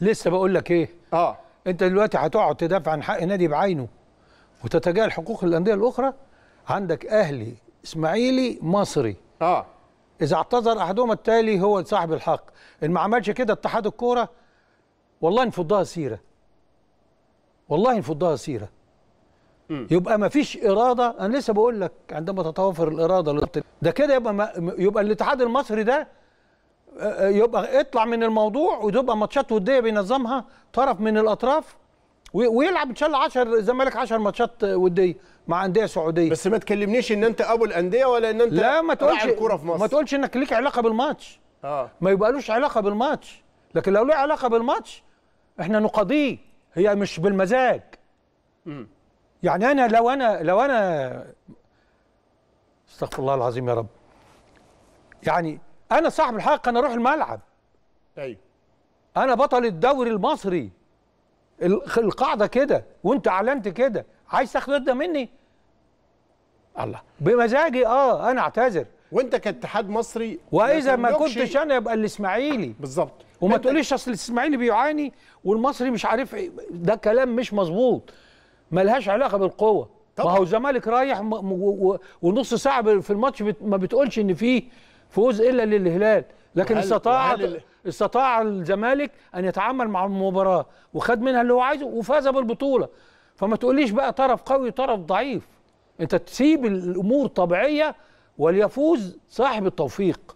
لسه بقول لك ايه اه انت دلوقتي هتقعد تدافع عن حق نادي بعينه وتتجاهل حقوق الانديه الاخرى عندك اهلي اسماعيلي مصري اه اذا اعتذر احدهما التالي هو صاحب الحق ان ما عملش كده اتحاد الكوره والله نفضها سيره والله نفضها سيره م. يبقى ما فيش اراده انا لسه بقول لك عندما تتوافر الاراده ده كده يبقى ما يبقى الاتحاد المصري ده يبقى اطلع من الموضوع وتبقى ماتشات وديه بينظمها طرف من الاطراف ويلعب ان شاء الله 10 الزمالك 10 ماتشات وديه مع انديه سعوديه بس ما تكلمنيش ان انت ابو الانديه ولا ان انت لا ما تقولش الكوره في مصر ما تقولش انك ليك علاقه بالماتش اه ما يبقالوش علاقه بالماتش لكن لو له علاقه بالماتش احنا نقاضيه هي مش بالمزاج امم يعني انا لو انا لو انا استغفر الله العظيم يا رب يعني انا صاحب الحق انا اروح الملعب ايوه انا بطل الدوري المصري القاعده كده وانت اعلنت كده عايز تاخد ده مني الله بمزاجي اه انا اعتذر وانت كاتحاد مصري واذا ما كنتش انا يبقى الاسماعيلي بالظبط وما تقوليش اصل الاسماعيلي بيعاني والمصري مش عارف ده كلام مش مظبوط ملهاش علاقه بالقوه طبعا. ما هو الزمالك رايح ونص ساعه في الماتش ما بتقولش ان فيه فوز الا للهلال لكن استطاع استطاع الزمالك ان يتعامل مع المباراه وخد منها اللي هو عايزه وفاز بالبطوله فما تقوليش بقى طرف قوي طرف ضعيف انت تسيب الامور طبيعيه وليفوز صاحب التوفيق